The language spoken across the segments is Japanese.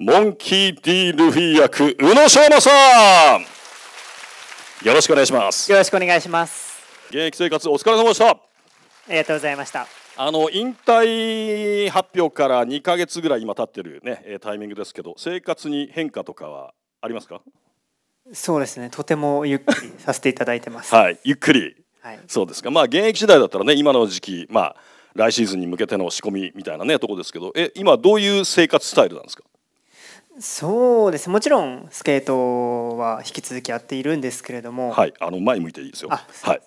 モンキー・ D・ ルフィ役宇野昌磨さんよろしくお願いしますよろしくお願いします現役生活お疲れ様でしたありがとうございましたあの引退発表から2か月ぐらい今経ってるねタイミングですけど生活に変化とかはありますかそうですねとてもゆっくりさせていただいてます はいゆっくり、はい、そうですかまあ現役時代だったらね今の時期まあ来シーズンに向けての仕込みみたいなねとこですけどえ今どういう生活スタイルなんですかそうですもちろんスケートは引き続きやっているんですけれども、はい、あの前向いていいですよ。あはい、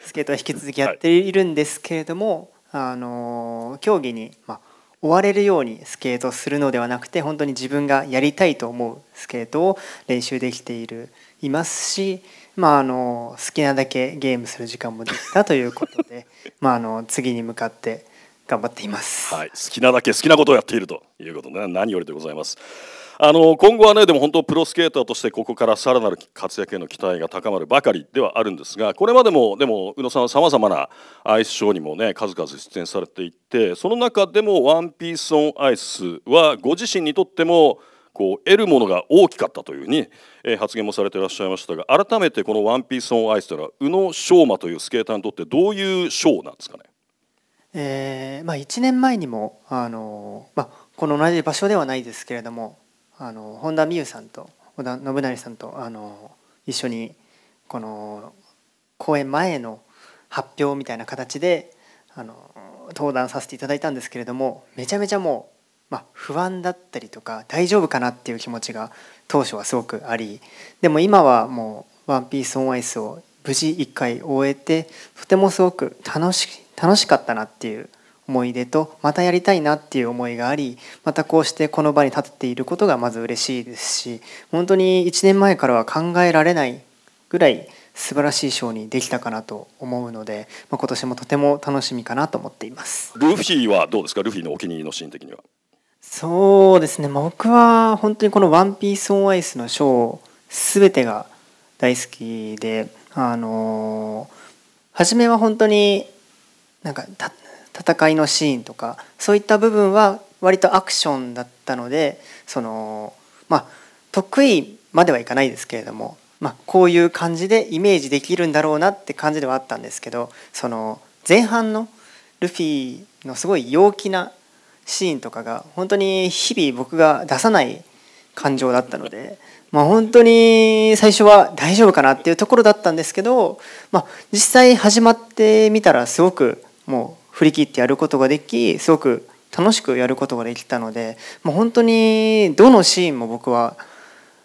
スケートは引き続きやっているんですけれども、はい、あの競技に、まあ、追われるようにスケートするのではなくて本当に自分がやりたいと思うスケートを練習できているいますし、まあ、あの好きなだけゲームする時間もできたということで まあ、あの次に向かって。頑張っています、はい、好きなだけ好きなことをやっているということで、ね、何よりでございます。あの今後はねでも本当プロスケーターとしてここからさらなる活躍への期待が高まるばかりではあるんですがこれまでもでも宇野さんはさまざまなアイスショーにもね数々出演されていてその中でも「ワンピースオンアイスはご自身にとってもこう得るものが大きかったというふうに、え発言もされていらっしゃいましたが改めてこの「ワンピースオンアイスというのは宇野昌磨というスケーターにとってどういうショーなんですかねえー、まあ、1年前にもあの、まあ、この同じ場所ではないですけれどもあの本田美優さんと織田信成さんとあの一緒にこの公演前の発表みたいな形であの登壇させていただいたんですけれどもめちゃめちゃもう、まあ、不安だったりとか大丈夫かなっていう気持ちが当初はすごくありでも今はもう「ワンピースオンアイスを無事1回終えてとてもすごく楽し楽しかったなっていう思い出とまたやりたいなっていう思いがありまたこうしてこの場に立っていることがまず嬉しいですし本当に1年前からは考えられないぐらい素晴らしいショーにできたかなと思うので、まあ、今年もとても楽しみかなと思っていますルフィはどうですかルフィのお気に入りのシーン的にはそうですね、ま僕は本当にこの「ワンピースオンアイスのショー全てが大好きであの初めは本当になんか戦いのシーンとかそういった部分は割とアクションだったのでそのまあ得意まではいかないですけれども、まあ、こういう感じでイメージできるんだろうなって感じではあったんですけどその前半のルフィのすごい陽気なシーンとかが本当に日々僕が出さない感情だったので、まあ、本当に最初は大丈夫かなっていうところだったんですけど、まあ、実際始まってみたらすごくもう振り切ってやることができすごく楽しくやることができたので、まあ、本当にどのシーンも僕は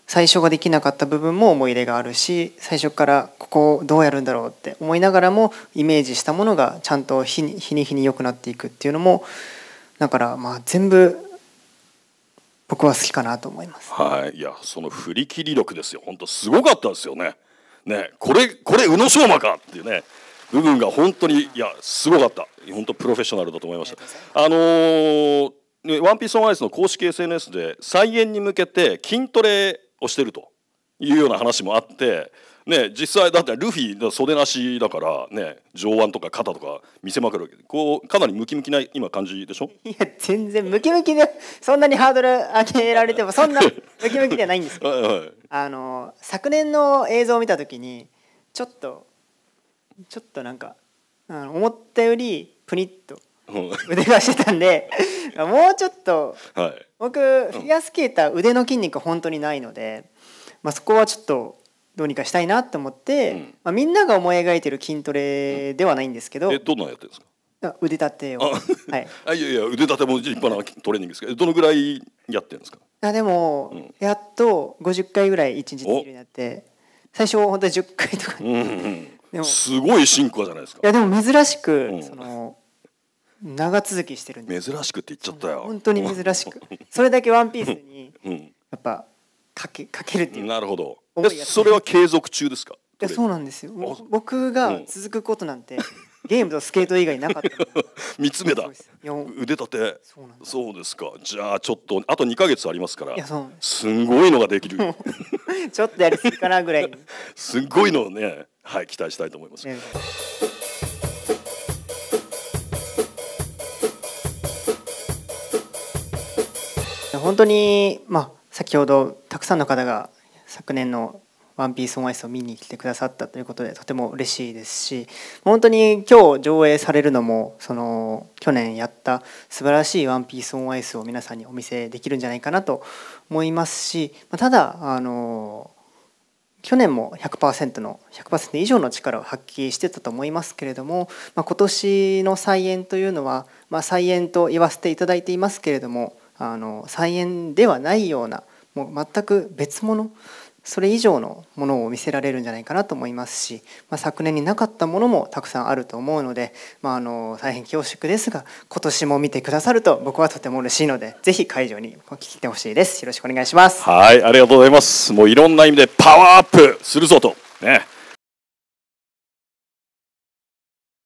最初ができなかった部分も思い入れがあるし最初からここをどうやるんだろうって思いながらもイメージしたものがちゃんと日に日に日に良くなっていくっていうのもだからまあ全部僕は好きかなと思います。はい、いやその振り切り力ですよ。本当すごかったですよね。ね、これこれ宇野昌磨かっていうね部分が本当にいやすごかった。本当プロフェッショナルだと思いました。あのー、ねワンピースオンアイスの公式 SNS で再演に向けて筋トレをしてるというような話もあって。ね、実際だってルフィの袖なしだからね上腕とか肩とか見せまくるわけでこうかなりムキムキな今感じでしょいや全然ムキムキでそんなにハードル上げられてもそんなムキムキではないんですけど はい、あの昨年の映像を見た時にちょっとちょっとなんか、うん、思ったよりプニッと腕がしてたんで もうちょっと、はい、僕フィギュアスケーター腕の筋肉本当にないので、まあ、そこはちょっと。どうにかしたいなと思って、うん、まあ、みんなが思い描いてる筋トレではないんですけど、うん、えどんなやってるんですか腕立てをはい、あいやいや腕立ても立派なトレーニングですけどどのぐらいやってるんですかあでも、うん、やっと50回ぐらい一日できるようになって最初本当に10回とか、うんうん、でもすごい進化じゃないですかいやでも珍しく、うん、その長続きしてるんで珍しくって言っちゃったよ本当に珍しくそれだけワンピースにやっぱかけかけるっていうなるほどでそれは継続中ですかいやそうなんですよ僕が続くことなんて、ゲームとスケート以外なかった3 つ目だ腕立てそうですかじゃあちょっとあと2か月ありますからすごいのができるちょっとやりすぎかなぐらい すごいのをねはい期待したいと思います、ね、本当にまあ先ほどたくさんの方が昨年の「ワンピースオンアイスを見に来てくださったということでとても嬉しいですし本当に今日上映されるのもその去年やった素晴らしい「ワンピースオンアイスを皆さんにお見せできるんじゃないかなと思いますしただあの去年も100%の100%以上の力を発揮してたと思いますけれども、まあ、今年の再演というのは、まあ、再演と言わせていただいていますけれどもあの再演ではないようなもう全く別物それ以上のものを見せられるんじゃないかなと思いますし、まあ、昨年になかったものもたくさんあると思うので、まあ、あの大変恐縮ですが今年も見てくださると僕はとても嬉しいのでぜひ会場に来てほしいですよろしくお願いしますはいありがとうございますもういろんな意味でパワーアップするぞとね